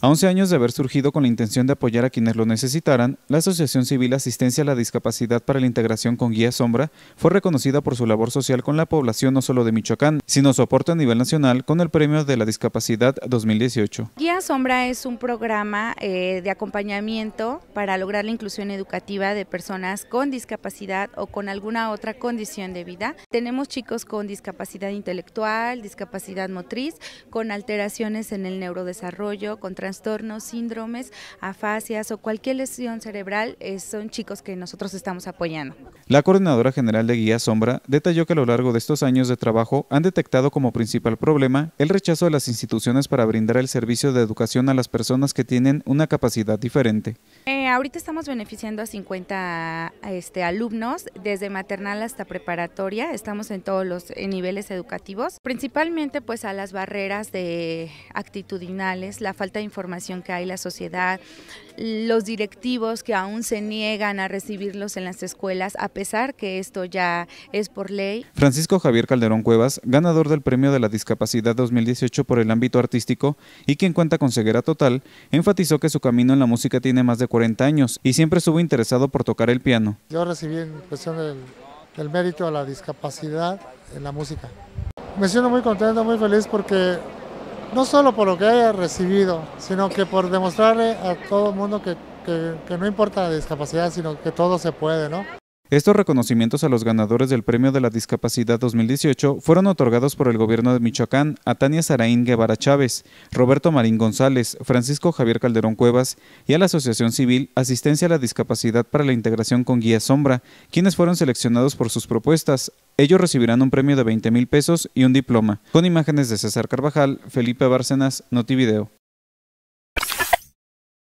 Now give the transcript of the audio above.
A 11 años de haber surgido con la intención de apoyar a quienes lo necesitaran, la Asociación Civil Asistencia a la Discapacidad para la Integración con Guía Sombra fue reconocida por su labor social con la población no solo de Michoacán, sino su aporte a nivel nacional con el Premio de la Discapacidad 2018. Guía Sombra es un programa eh, de acompañamiento para lograr la inclusión educativa de personas con discapacidad o con alguna otra condición de vida. Tenemos chicos con discapacidad intelectual, discapacidad motriz, con alteraciones en el neurodesarrollo, contra trastornos, síndromes, afasias o cualquier lesión cerebral, son chicos que nosotros estamos apoyando. La coordinadora general de Guía Sombra detalló que a lo largo de estos años de trabajo han detectado como principal problema el rechazo de las instituciones para brindar el servicio de educación a las personas que tienen una capacidad diferente. Eh, ahorita estamos beneficiando a 50 este, alumnos, desde maternal hasta preparatoria, estamos en todos los niveles educativos, principalmente pues a las barreras de actitudinales, la falta de información información que hay la sociedad, los directivos que aún se niegan a recibirlos en las escuelas, a pesar que esto ya es por ley. Francisco Javier Calderón Cuevas, ganador del Premio de la Discapacidad 2018 por el ámbito artístico y quien cuenta con ceguera total, enfatizó que su camino en la música tiene más de 40 años y siempre estuvo interesado por tocar el piano. Yo recibí en cuestión del, del mérito a la discapacidad en la música. Me siento muy contento, muy feliz porque no solo por lo que haya recibido, sino que por demostrarle a todo el mundo que, no importa la discapacidad, sino que todo se puede, ¿no? Estos reconocimientos a los ganadores del Premio de la Discapacidad 2018 fueron otorgados por el gobierno de Michoacán a Tania Saraín Guevara Chávez, Roberto Marín González, Francisco Javier Calderón Cuevas y a la Asociación Civil Asistencia a la Discapacidad para la Integración con Guía Sombra, quienes fueron seleccionados por sus propuestas, ellos recibirán un premio de 20 mil pesos y un diploma, con imágenes de César Carvajal, Felipe Bárcenas, Notivideo.